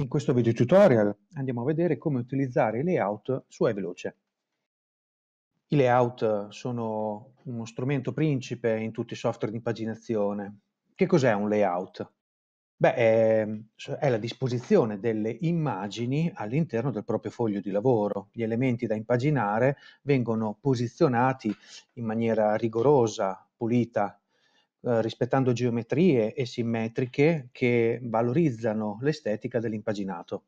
In questo video tutorial andiamo a vedere come utilizzare i layout su iVeloce. I layout sono uno strumento principe in tutti i software di impaginazione. Che cos'è un layout? Beh, è, è la disposizione delle immagini all'interno del proprio foglio di lavoro. Gli elementi da impaginare vengono posizionati in maniera rigorosa, pulita eh, rispettando geometrie e simmetriche che valorizzano l'estetica dell'impaginato.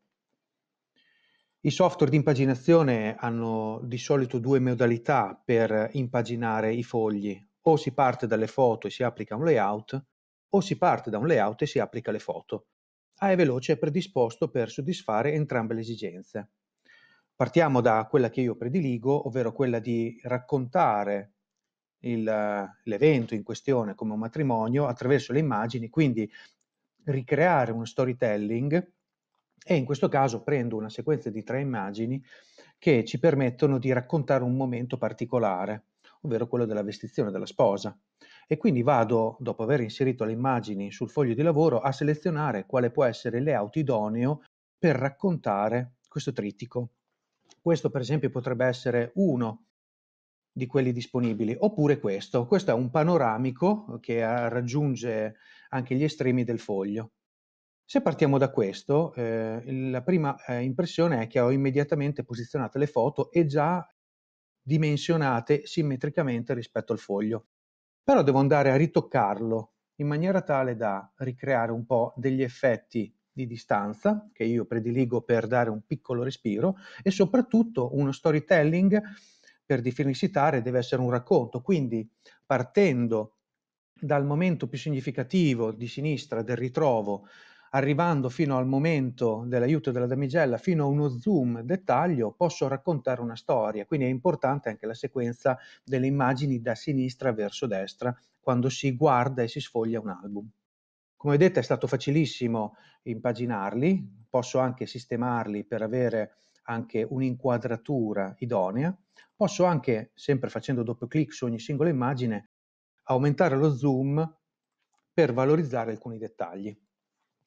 I software di impaginazione hanno di solito due modalità per impaginare i fogli, o si parte dalle foto e si applica un layout, o si parte da un layout e si applica le foto. AE Veloce è predisposto per soddisfare entrambe le esigenze. Partiamo da quella che io prediligo, ovvero quella di raccontare il, l'evento in questione come un matrimonio attraverso le immagini, quindi ricreare uno storytelling e in questo caso prendo una sequenza di tre immagini che ci permettono di raccontare un momento particolare, ovvero quello della vestizione della sposa. E quindi vado, dopo aver inserito le immagini sul foglio di lavoro, a selezionare quale può essere il layout idoneo per raccontare questo trittico. Questo per esempio potrebbe essere uno di quelli disponibili, oppure questo. Questo è un panoramico che eh, raggiunge anche gli estremi del foglio. Se partiamo da questo, eh, la prima eh, impressione è che ho immediatamente posizionato le foto e già dimensionate simmetricamente rispetto al foglio. Però devo andare a ritoccarlo in maniera tale da ricreare un po' degli effetti di distanza, che io prediligo per dare un piccolo respiro, e soprattutto uno storytelling per definirsi tale deve essere un racconto. Quindi partendo dal momento più significativo di sinistra del ritrovo, arrivando fino al momento dell'aiuto della damigella, fino a uno zoom dettaglio, posso raccontare una storia. Quindi è importante anche la sequenza delle immagini da sinistra verso destra quando si guarda e si sfoglia un album. Come vedete è stato facilissimo impaginarli, posso anche sistemarli per avere anche un'inquadratura idonea, posso anche, sempre facendo doppio clic su ogni singola immagine, aumentare lo zoom per valorizzare alcuni dettagli.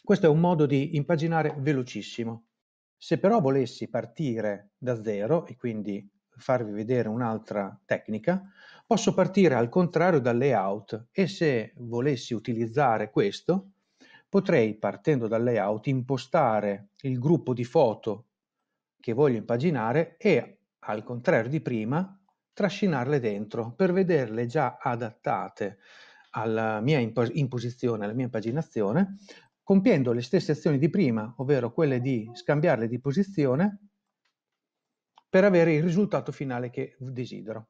Questo è un modo di impaginare velocissimo. Se però volessi partire da zero e quindi farvi vedere un'altra tecnica, posso partire al contrario dal layout e se volessi utilizzare questo, potrei partendo dal layout impostare il gruppo di foto che voglio impaginare e, al contrario di prima, trascinarle dentro per vederle già adattate alla mia imp- imposizione, alla mia impaginazione, compiendo le stesse azioni di prima, ovvero quelle di scambiarle di posizione per avere il risultato finale che desidero.